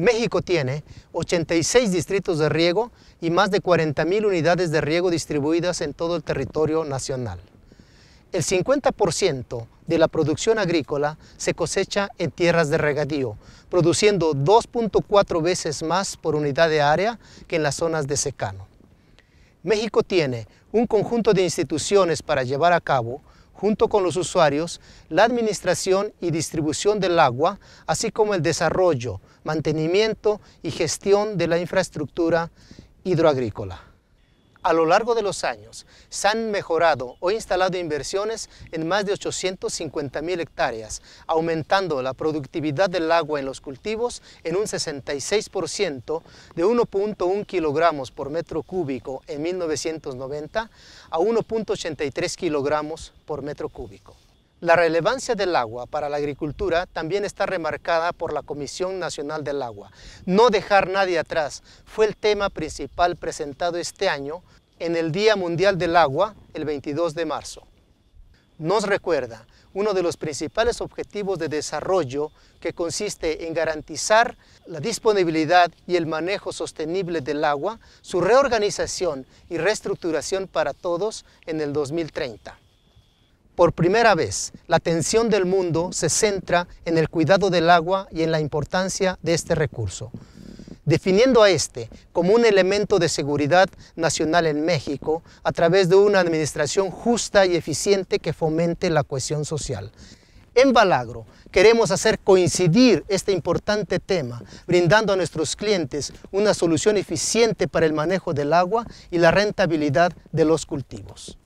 México tiene 86 distritos de riego y más de 40.000 unidades de riego distribuidas en todo el territorio nacional. El 50% de la producción agrícola se cosecha en tierras de regadío, produciendo 2.4 veces más por unidad de área que en las zonas de secano. México tiene un conjunto de instituciones para llevar a cabo junto con los usuarios, la administración y distribución del agua, así como el desarrollo, mantenimiento y gestión de la infraestructura hidroagrícola. A lo largo de los años, se han mejorado o instalado inversiones en más de 850 mil hectáreas, aumentando la productividad del agua en los cultivos en un 66%, de 1.1 kilogramos por metro cúbico en 1990 a 1.83 kilogramos por metro cúbico. La relevancia del agua para la agricultura también está remarcada por la Comisión Nacional del Agua. No dejar nadie atrás fue el tema principal presentado este año en el Día Mundial del Agua, el 22 de marzo. Nos recuerda uno de los principales objetivos de desarrollo que consiste en garantizar la disponibilidad y el manejo sostenible del agua, su reorganización y reestructuración para todos en el 2030. Por primera vez, la atención del mundo se centra en el cuidado del agua y en la importancia de este recurso, definiendo a este como un elemento de seguridad nacional en México a través de una administración justa y eficiente que fomente la cohesión social. En Balagro queremos hacer coincidir este importante tema, brindando a nuestros clientes una solución eficiente para el manejo del agua y la rentabilidad de los cultivos.